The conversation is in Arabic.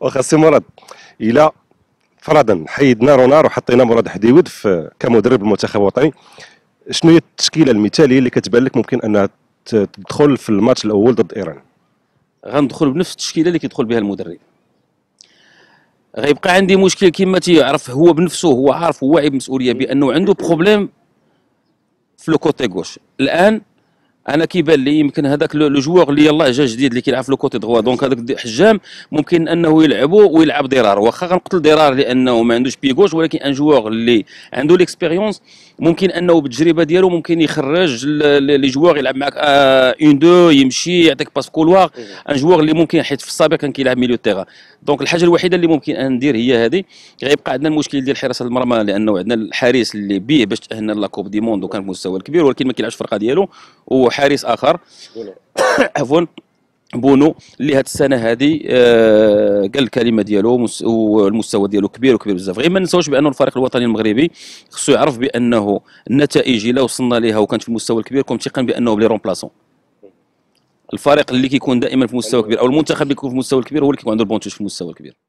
واخا سي مراد الى فرضا حيدنا رونار وحطينا مراد حديود في كمدرب المنتخب الوطني شنو هي التشكيله المثاليه اللي كتبان لك ممكن انها تدخل في الماتش الاول ضد ايران غندخل بنفس التشكيله اللي كيدخل بها المدرب غيبقى عندي مشكل كما تيعرف هو بنفسه هو عارف هو واعي بمسؤوليه بانه عنده بروبليم في لو كوتي غوش الان انا كيبان لي يمكن هذاك لو جوغ اللي يلاه جا جديد اللي كيلعب في لو كوتي دغوا دونك هذاك حجام ممكن انه يلعبو ويلعب ضرار واخا غنقتل ضرار لانه ما عندوش بيغوش ولكن ان جوغ اللي عنده ليكسبيريونس ممكن انه بالتجربه ديالو ممكن يخرج لي جوغ يلعب معك آه، اون دو يمشي يعطيك باس كولوار ان جوغ اللي ممكن حيت في السابق كان كيلعب ميليو تيغا دونك الحاجه الوحيده اللي ممكن ندير هي هذه غيبقى عندنا المشكل ديال حراسه المرمى لانه عندنا الحارس اللي بيه باش تاهلنا لاكوب دي موند وكان في المستوى الكبير ولكن ما كيلعبش الفرقه ديالو وحارس اخر عفوا بونو اللي هاد السنه هذه آه، قال الكلمه ديالو والمستوى ديالو كبير وكبير بزاف غير ما ننساوش بانه الفريق الوطني المغربي خصو يعرف بانه النتائج الا وصلنا ليها وكانت في المستوى الكبير كون تيقن بانه بلي رومبلاسون الفريق اللي كيكون دائما في مستوى أيوة. كبير او المنتخب اللي كيكون في مستوى الكبير هو اللي كيكون عنده البونتوش في المستوى الكبير